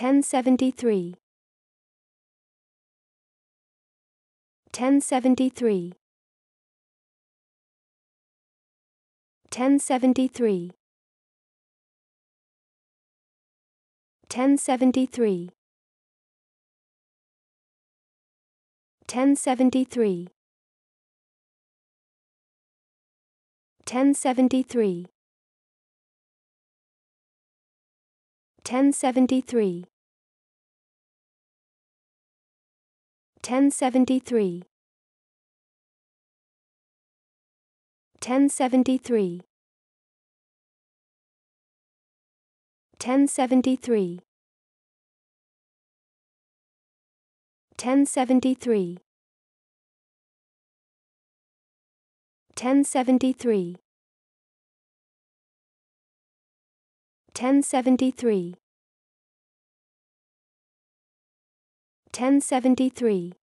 1073 1073 1073 1073 1073 1073 1073 1073 1073 1073 1073 1073 1073 1073